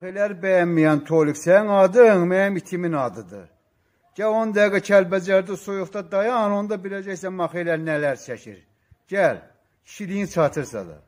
Şeylər bəyənməyən Tolik, sənin adın mənim itimin adıdır. Gəl 10 dəqiqə Kəlbəcərdə soyuqda dayan, onda biləcəksən maxeylər nələr çəkir. Gəl, kişiliyin çatırsa da.